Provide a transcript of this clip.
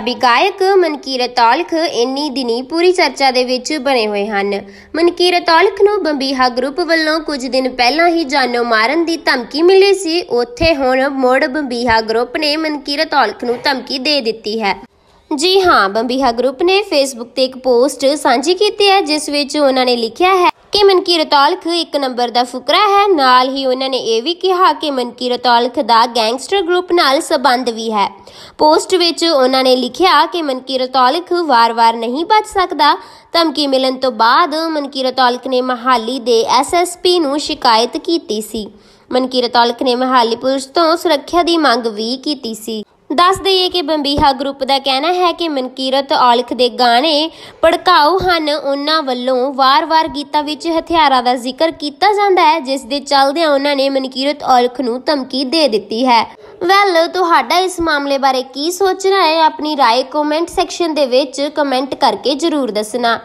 ਪੰਜਾਬੀ ਗਾਇਕ ਮਨਕੀਰਤ ਔਲਖ ਇੰਨੀ ਦਿਨੀ ਪੂਰੀ ਚਰਚਾ ਦੇ ਵਿੱਚ ਬਣੇ ਹੋਏ ਹਨ ਮਨਕੀਰਤ ਔਲਖ ਨੂੰ ਬੰਬੀਹਾ ਗਰੁੱਪ ਵੱਲੋਂ ਕੁਝ ਦਿਨ ਪਹਿਲਾਂ ਹੀ ਜਾਨੋਂ ਮਾਰਨ ਦੀ ਧਮਕੀ ਮਿਲੀ ਸੀ ਉੱਥੇ ਹੁਣ ਮੋੜ ਬੰਬੀਹਾ ਗਰੁੱਪ ਨੇ ਮਨਕੀਰਤ ਔਲਖ ਨੂੰ ਧਮਕੀ ਦੇ ਦਿੱਤੀ ਹੈ ਜੀ ਹਾਂ ਬੰਬੀਹਾ ਗਰੁੱਪ ਨੇ ਫੇਸਬੁੱਕ ਤੇ ਇੱਕ ਪੋਸਟ ਸਾਂਝੀ ਕੀਤੀ ਹੈ ਜਿਸ ਵਿੱਚ ਉਹਨਾਂ ਨੇ ਲਿਖਿਆ ਹੈ ਕਿ ਮਨਕੀਰਤ ਔਲਖ ਇੱਕ ਨੰਬਰ ਦਾ ਫੁਕਰਾ ਹੈ ਨਾਲ ਹੀ ਉਹਨਾਂ ਨੇ ਇਹ ਵੀ ਕਿਹਾ ਕਿ ਮਨਕੀਰਤ ਔਲਖ ਦਾ ਗੈਂਗਸਟਰ ਗਰੁੱਪ ਨਾਲ ਸਬੰਧ ਵੀ ਹੈ ਪੋਸਟ ਵਿੱਚ ਉਹਨਾਂ ਨੇ ਲਿਖਿਆ ਕਿ ਮਨਕੀਰਤ ਔਲਖ ਵਾਰ-ਵਾਰ ਨਹੀਂ ਬਚ ਸਕਦਾ ਧਮਕੀ ਮਿਲਣ ਤੋਂ ਬਾਅਦ ਮਨਕੀਰਤ ਔਲਖ ਨੇ ਮਹਾਲੀ ਦੇ ਐਸਐਸਪੀ ਨੂੰ ਸ਼ਿਕਾਇਤ ਕੀਤੀ ਸੀ ਮਨਕੀਰਤ ਔਲਖ ਨੇ ਮਹਾਲੀ ਪੁਲਿਸ ਤੋਂ ਸੁਰੱਖਿਆ ਦੀ ਮੰਗ ਵੀ ਕੀਤੀ ਸੀ ਦੱਸ ਦਈਏ ਕਿ ਬੰਬੀਹਾ ਗਰੁੱਪ ਦਾ ਕਹਿਣਾ ਹੈ ਕਿ ਮਨਕੀਰਤ ਔਲਖ ਦੇ ਗਾਣੇ ਭੜਕਾਊ ਹਨ ਉਹਨਾਂ ਵੱਲੋਂ ਵਾਰ-ਵਾਰ ਗੀਤਾਂ ਵਿੱਚ ਹਥਿਆਰਾਂ ਦਾ ਜ਼ਿਕਰ ਕੀਤਾ ਜਾਂਦਾ ਹੈ ਜਿਸ ਦੇ ਚੱਲਦਿਆਂ ਉਹਨਾਂ ਨੇ ਮਨਕੀਰਤ ਔਲਖ ਨੂੰ ਧਮਕੀ ਦੇ ਦਿੱਤੀ ਹੈ ਵੈਲ ਤੁਹਾਡਾ ਇਸ ਮਾਮਲੇ ਬਾਰੇ ਕੀ ਸੋਚਣਾ ਹੈ ਆਪਣੀ رائے ਕਮੈਂਟ ਸੈਕਸ਼ਨ ਦੇ ਵਿੱਚ ਕਮੈਂਟ ਕਰਕੇ ਜ਼ਰੂਰ ਦੱਸਣਾ